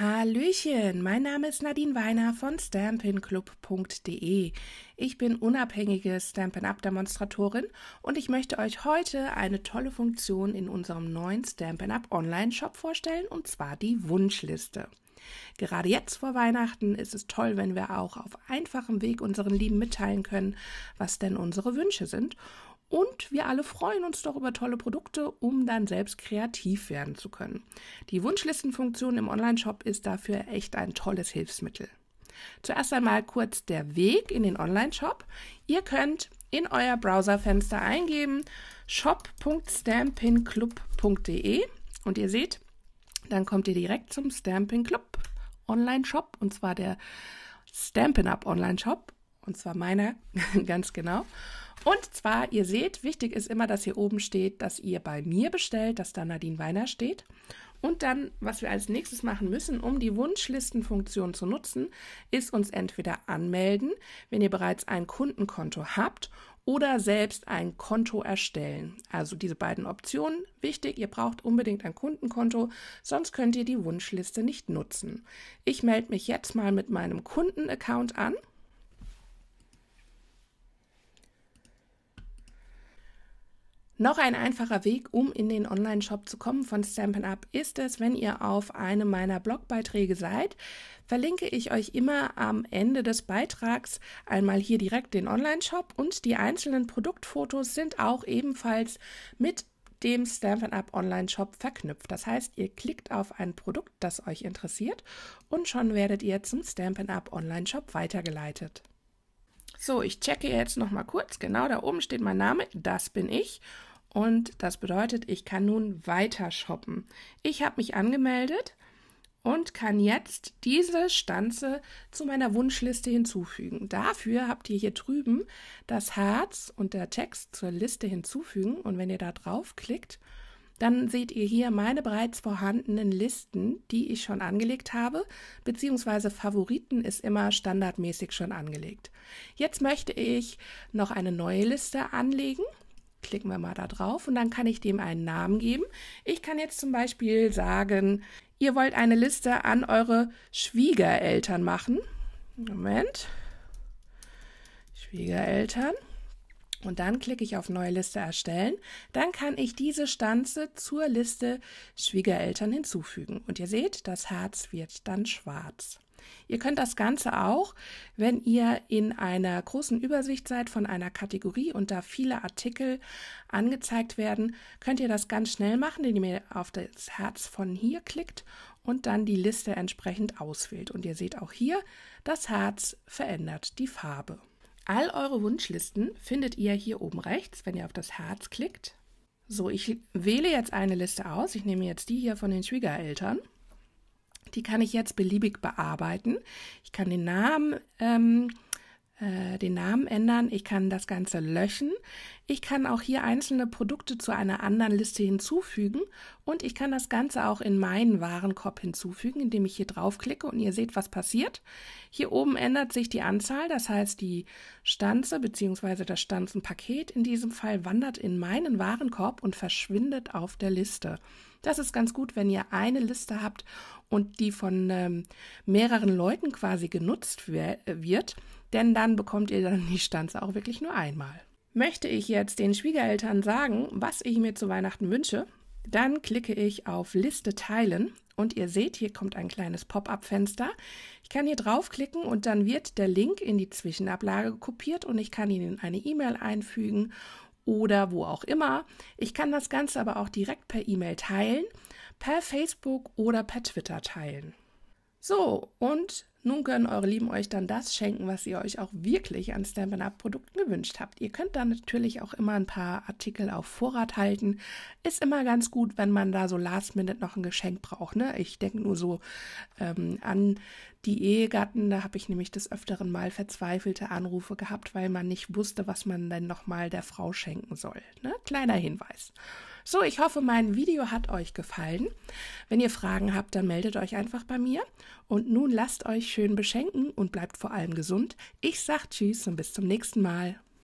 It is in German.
Hallöchen, mein Name ist Nadine Weiner von stampinClub.de. Ich bin unabhängige Stampin' Up Demonstratorin und ich möchte euch heute eine tolle Funktion in unserem neuen Stampin' Up Online Shop vorstellen und zwar die Wunschliste. Gerade jetzt vor Weihnachten ist es toll, wenn wir auch auf einfachem Weg unseren Lieben mitteilen können, was denn unsere Wünsche sind und wir alle freuen uns doch über tolle Produkte, um dann selbst kreativ werden zu können. Die Wunschlistenfunktion im Onlineshop ist dafür echt ein tolles Hilfsmittel. Zuerst einmal kurz der Weg in den Onlineshop. Ihr könnt in euer Browserfenster eingeben shop.stampinClub.de und ihr seht, dann kommt ihr direkt zum Stampin Club Online-Shop und zwar der Stampin' Up Online-Shop und zwar meiner ganz genau. Und zwar, ihr seht, wichtig ist immer, dass hier oben steht, dass ihr bei mir bestellt, dass da Nadine Weiner steht. Und dann, was wir als nächstes machen müssen, um die Wunschlistenfunktion zu nutzen, ist uns entweder anmelden, wenn ihr bereits ein Kundenkonto habt, oder selbst ein Konto erstellen. Also diese beiden Optionen. Wichtig, ihr braucht unbedingt ein Kundenkonto, sonst könnt ihr die Wunschliste nicht nutzen. Ich melde mich jetzt mal mit meinem Kundenaccount an Noch ein einfacher Weg, um in den Online-Shop zu kommen von Stampin' Up ist es, wenn ihr auf einem meiner Blogbeiträge seid, verlinke ich euch immer am Ende des Beitrags einmal hier direkt den Online-Shop und die einzelnen Produktfotos sind auch ebenfalls mit dem Stampin' Up Online Shop verknüpft. Das heißt, ihr klickt auf ein Produkt, das euch interessiert und schon werdet ihr zum Stampin' Up Online Shop weitergeleitet. So, ich checke jetzt nochmal kurz. Genau da oben steht mein Name, das bin ich und das bedeutet, ich kann nun weiter shoppen. Ich habe mich angemeldet und kann jetzt diese Stanze zu meiner Wunschliste hinzufügen. Dafür habt ihr hier drüben das Herz und der Text zur Liste hinzufügen. Und wenn ihr da draufklickt, dann seht ihr hier meine bereits vorhandenen Listen, die ich schon angelegt habe, beziehungsweise Favoriten ist immer standardmäßig schon angelegt. Jetzt möchte ich noch eine neue Liste anlegen Klicken wir mal da drauf und dann kann ich dem einen Namen geben. Ich kann jetzt zum Beispiel sagen, ihr wollt eine Liste an eure Schwiegereltern machen. Moment. Schwiegereltern. Und dann klicke ich auf Neue Liste erstellen. Dann kann ich diese Stanze zur Liste Schwiegereltern hinzufügen. Und ihr seht, das Herz wird dann schwarz. Ihr könnt das Ganze auch, wenn ihr in einer großen Übersicht seid von einer Kategorie und da viele Artikel angezeigt werden, könnt ihr das ganz schnell machen, indem ihr auf das Herz von hier klickt und dann die Liste entsprechend auswählt. Und ihr seht auch hier, das Herz verändert die Farbe. All eure Wunschlisten findet ihr hier oben rechts, wenn ihr auf das Herz klickt. So, ich wähle jetzt eine Liste aus. Ich nehme jetzt die hier von den Schwiegereltern. Die kann ich jetzt beliebig bearbeiten. Ich kann den Namen, ähm, äh, den Namen ändern. Ich kann das Ganze löschen. Ich kann auch hier einzelne Produkte zu einer anderen Liste hinzufügen. Und ich kann das Ganze auch in meinen Warenkorb hinzufügen, indem ich hier draufklicke und ihr seht, was passiert. Hier oben ändert sich die Anzahl. Das heißt, die Stanze bzw. das Stanzenpaket in diesem Fall wandert in meinen Warenkorb und verschwindet auf der Liste. Das ist ganz gut, wenn ihr eine Liste habt und die von ähm, mehreren Leuten quasi genutzt äh, wird, denn dann bekommt ihr dann die Stanze auch wirklich nur einmal. Möchte ich jetzt den Schwiegereltern sagen, was ich mir zu Weihnachten wünsche, dann klicke ich auf Liste teilen und ihr seht, hier kommt ein kleines Pop-up-Fenster. Ich kann hier draufklicken und dann wird der Link in die Zwischenablage kopiert und ich kann ihn in eine E-Mail einfügen oder wo auch immer. Ich kann das Ganze aber auch direkt per E-Mail teilen, per Facebook oder per Twitter teilen. So, und nun können eure Lieben euch dann das schenken, was ihr euch auch wirklich an Stampin' Up Produkten gewünscht habt. Ihr könnt dann natürlich auch immer ein paar Artikel auf Vorrat halten. Ist immer ganz gut, wenn man da so last minute noch ein Geschenk braucht. Ne? Ich denke nur so ähm, an die Ehegatten. Da habe ich nämlich des Öfteren mal verzweifelte Anrufe gehabt, weil man nicht wusste, was man denn nochmal der Frau schenken soll. Ne? Kleiner Hinweis. So, ich hoffe, mein Video hat euch gefallen. Wenn ihr Fragen habt, dann meldet euch einfach bei mir. Und nun lasst euch schön beschenken und bleibt vor allem gesund. Ich sage Tschüss und bis zum nächsten Mal.